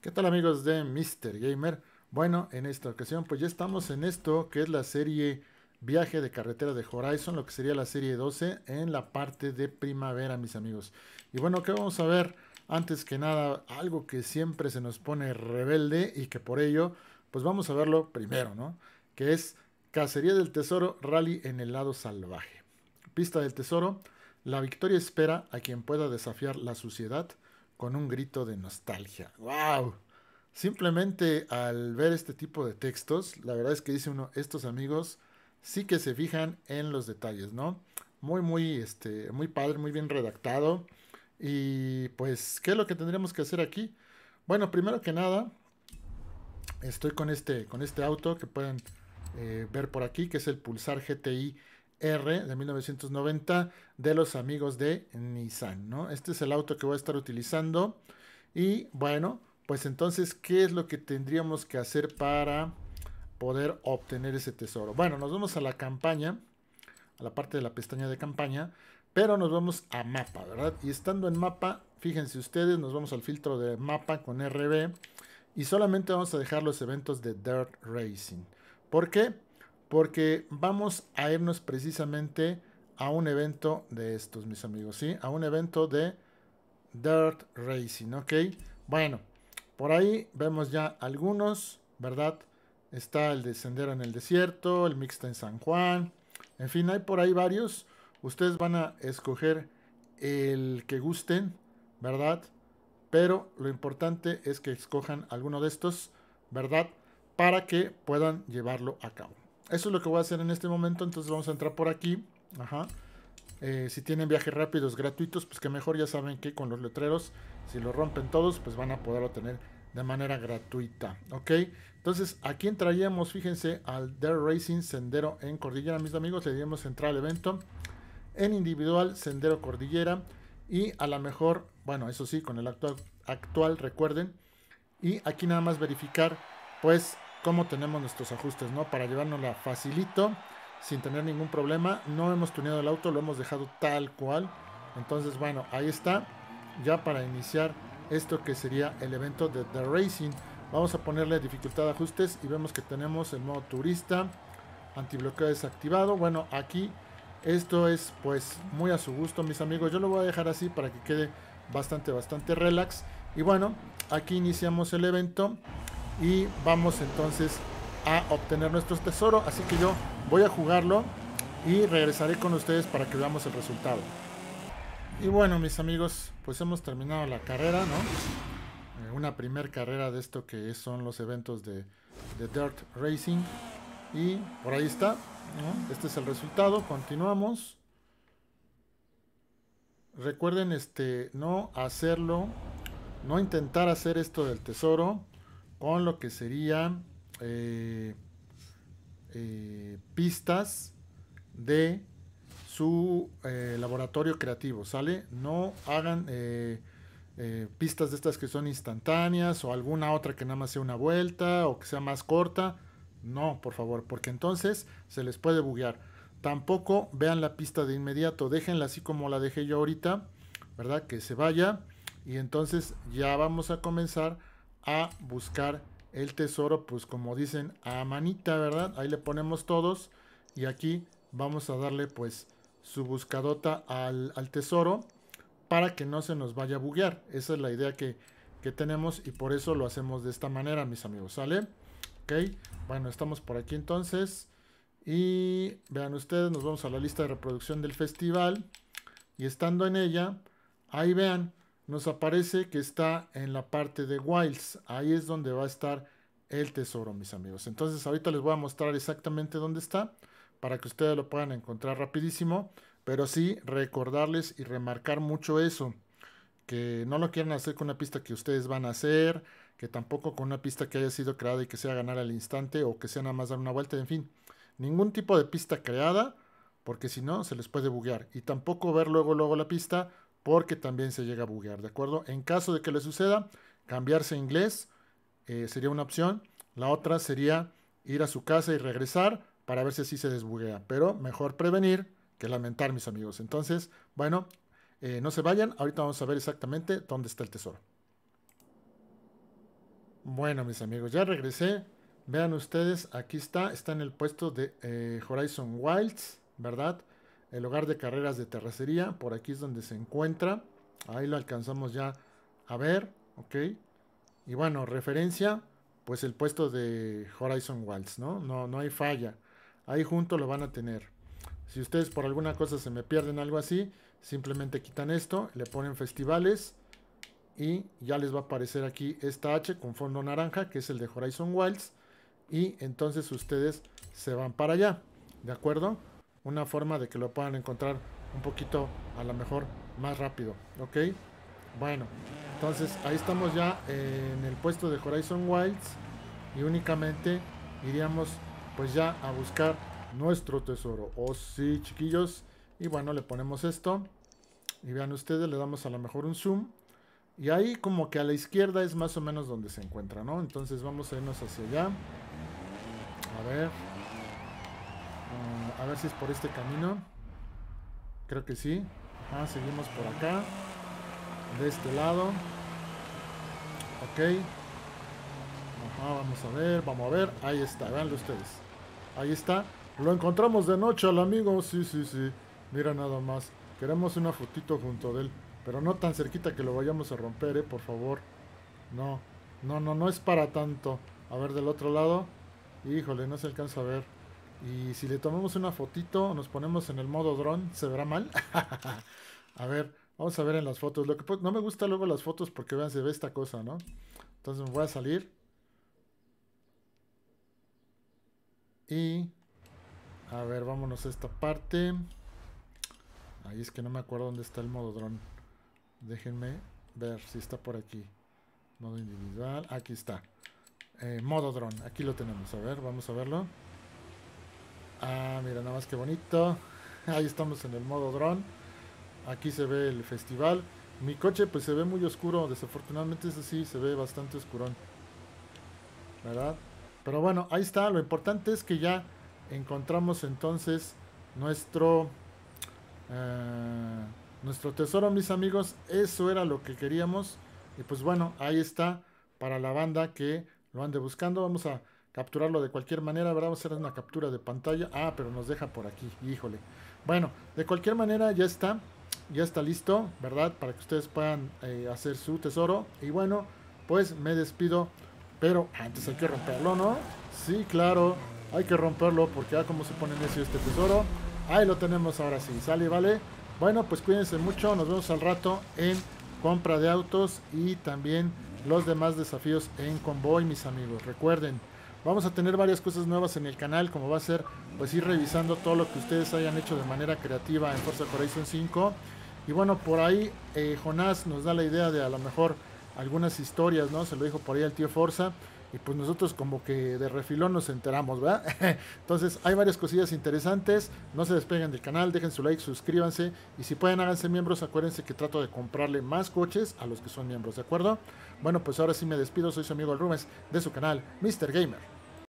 ¿Qué tal amigos de Mr. Gamer? Bueno, en esta ocasión pues ya estamos en esto que es la serie Viaje de Carretera de Horizon, lo que sería la serie 12 en la parte de primavera mis amigos. Y bueno, ¿qué vamos a ver? Antes que nada, algo que siempre se nos pone rebelde y que por ello pues vamos a verlo primero, ¿no? Que es Cacería del Tesoro Rally en el lado salvaje. Pista del Tesoro, la victoria espera a quien pueda desafiar la suciedad con un grito de nostalgia. ¡Wow! Simplemente al ver este tipo de textos, la verdad es que dice uno, estos amigos sí que se fijan en los detalles, ¿no? Muy, muy, este, muy padre, muy bien redactado. Y pues, ¿qué es lo que tendríamos que hacer aquí? Bueno, primero que nada, estoy con este, con este auto que pueden eh, ver por aquí, que es el Pulsar GTI R de 1990 de los amigos de Nissan, ¿no? Este es el auto que voy a estar utilizando y bueno, pues entonces, ¿qué es lo que tendríamos que hacer para poder obtener ese tesoro? Bueno, nos vamos a la campaña, a la parte de la pestaña de campaña, pero nos vamos a mapa, ¿verdad? Y estando en mapa, fíjense ustedes, nos vamos al filtro de mapa con RB y solamente vamos a dejar los eventos de Dirt Racing. ¿Por qué? porque vamos a irnos precisamente a un evento de estos, mis amigos, ¿sí? A un evento de Dirt Racing, ¿ok? Bueno, por ahí vemos ya algunos, ¿verdad? Está el de Sendero en el Desierto, el Mixta en San Juan, en fin, hay por ahí varios. Ustedes van a escoger el que gusten, ¿verdad? Pero lo importante es que escojan alguno de estos, ¿verdad? Para que puedan llevarlo a cabo eso es lo que voy a hacer en este momento. Entonces vamos a entrar por aquí. Ajá. Eh, si tienen viajes rápidos gratuitos, pues que mejor ya saben que con los letreros, si lo rompen todos, pues van a poderlo tener de manera gratuita. Ok, entonces aquí entraríamos, fíjense, al Dare Racing Sendero en Cordillera, mis amigos. Le diríamos entrar al evento en individual, Sendero Cordillera. Y a lo mejor, bueno, eso sí, con el actual, actual recuerden. Y aquí nada más verificar, pues cómo tenemos nuestros ajustes, ¿no? Para llevárnosla facilito, sin tener ningún problema. No hemos tuneado el auto, lo hemos dejado tal cual. Entonces, bueno, ahí está. Ya para iniciar esto que sería el evento de The Racing. Vamos a ponerle dificultad de ajustes y vemos que tenemos el modo turista, antibloqueo desactivado. Bueno, aquí esto es pues muy a su gusto, mis amigos. Yo lo voy a dejar así para que quede bastante, bastante relax. Y bueno, aquí iniciamos el evento y vamos entonces a obtener nuestro tesoro. Así que yo voy a jugarlo y regresaré con ustedes para que veamos el resultado. Y bueno, mis amigos, pues hemos terminado la carrera, ¿no? Eh, una primer carrera de esto que son los eventos de, Dirt Racing. Y por ahí está, Este es el resultado, continuamos. Recuerden este, no hacerlo, no intentar hacer esto del tesoro con lo que serían eh, eh, pistas de su eh, laboratorio creativo, ¿sale? No hagan pistas de estas que son instantáneas o alguna otra que nada más sea una vuelta o que sea más corta. No, por favor, porque entonces se les puede buguear. Tampoco vean la pista de inmediato, déjenla así como la dejé yo ahorita, ¿verdad? Que se vaya y entonces ya vamos a comenzar a buscar el tesoro, pues como dicen, a manita, ¿verdad? Ahí le ponemos todos y aquí vamos a darle pues su buscadota al, tesoro para que no se nos vaya a buguear. Esa es la idea que, que tenemos y por eso lo hacemos de esta manera, mis amigos, ¿sale? Ok, bueno, estamos por aquí entonces. Y vean ustedes, nos vamos a la lista de reproducción del festival. Y estando en ella, ahí vean, nos aparece que está en la parte de Wilds. Ahí es donde va a estar el tesoro, mis amigos. Entonces ahorita les voy a mostrar exactamente dónde está para que ustedes lo puedan encontrar rapidísimo. Pero sí recordarles y remarcar mucho eso. Que no lo quieran hacer con una pista que ustedes van a hacer. Que tampoco con una pista que haya sido creada y que sea ganar al instante. O que sea nada más dar una vuelta. En fin, ningún tipo de pista creada. Porque si no, se les puede buguear. Y tampoco ver luego, luego la pista porque también se llega a buguear, ¿de acuerdo? En caso de que le suceda, cambiarse a inglés eh, sería una opción. La otra sería ir a su casa y regresar para ver si así se desbuguea. Pero mejor prevenir que lamentar, mis amigos. Entonces, bueno, eh, no se vayan. Ahorita vamos a ver exactamente dónde está el tesoro. Bueno, mis amigos, ya regresé. Vean ustedes, aquí está. Está en el puesto de eh, Horizon Wilds, ¿verdad? el hogar de carreras de terracería. Por aquí es donde se encuentra. Ahí lo alcanzamos ya a ver. Ok. Y bueno, referencia, pues el puesto de Horizon Wilds, ¿no? No, no hay falla. Ahí junto lo van a tener. Si ustedes por alguna cosa se me pierden algo así, simplemente quitan esto, le ponen festivales y ya les va a aparecer aquí esta H con fondo naranja, que es el de Horizon Wilds. Y entonces ustedes se van para allá, ¿de acuerdo? una forma de que lo puedan encontrar un poquito, a lo mejor, más rápido. ¿Ok? Bueno, entonces ahí estamos ya en el puesto de Horizon Wilds y únicamente iríamos pues ya a buscar nuestro tesoro. Oh sí, chiquillos. Y bueno, le ponemos esto. Y vean ustedes, le damos a lo mejor un zoom. Y ahí como que a la izquierda es más o menos donde se encuentra, ¿no? Entonces vamos a irnos hacia allá. A ver. A ver si es por este camino. Creo que sí. Ah, seguimos por acá. De este lado. Ok. Ajá, vamos a ver, vamos a ver. Ahí está, veanlo ustedes. Ahí está. Lo encontramos de noche al amigo. Sí, sí, sí. Mira nada más. Queremos una fotito junto de él. Pero no tan cerquita que lo vayamos a romper, eh, por favor. No, no, no, no es para tanto. A ver del otro lado. Híjole, no se alcanza a ver. Y si le tomamos una fotito, nos ponemos en el modo dron, ¿se verá mal? a ver, vamos a ver en las fotos. Lo que no me gusta luego las fotos porque vean, se ve esta cosa, ¿no? Entonces me voy a salir. Y... A ver, vámonos a esta parte. Ahí es que no me acuerdo dónde está el modo dron. Déjenme ver si está por aquí. Modo individual. Aquí está. Eh, modo dron. Aquí lo tenemos. A ver, vamos a verlo. Ah, mira, nada más que bonito. Ahí estamos en el modo drone. Aquí se ve el festival. Mi coche pues se ve muy oscuro. Desafortunadamente es así, se ve bastante oscurón. ¿Verdad? Pero bueno, ahí está. Lo importante es que ya encontramos entonces nuestro... Eh, nuestro tesoro, mis amigos. Eso era lo que queríamos. Y pues bueno, ahí está para la banda que lo ande buscando. Vamos a capturarlo de cualquier manera, ¿verdad? Vamos a hacer una captura de pantalla. Ah, pero nos deja por aquí, híjole. Bueno, de cualquier manera ya está, ya está listo, ¿verdad? Para que ustedes puedan eh, hacer su tesoro. Y bueno, pues me despido, pero antes hay que romperlo, ¿no? Sí, claro, hay que romperlo porque ya ah, como se pone necio este tesoro. Ahí lo tenemos ahora sí, sale, ¿vale? Bueno, pues cuídense mucho, nos vemos al rato en compra de autos y también los demás desafíos en convoy, mis amigos. Recuerden, Vamos a tener varias cosas nuevas en el canal, como va a ser pues ir revisando todo lo que ustedes hayan hecho de manera creativa en Forza Horizon 5. Y bueno, por ahí eh, Jonás nos da la idea de a lo mejor algunas historias, ¿no? Se lo dijo por ahí al tío Forza. Y pues nosotros como que de refilón nos enteramos, ¿verdad? Entonces hay varias cosillas interesantes. No se despeguen del canal, dejen su like, suscríbanse. Y si pueden háganse miembros, acuérdense que trato de comprarle más coches a los que son miembros, ¿de acuerdo? Bueno, pues ahora sí me despido. Soy su amigo el Rumes de su canal, Mr. Gamer.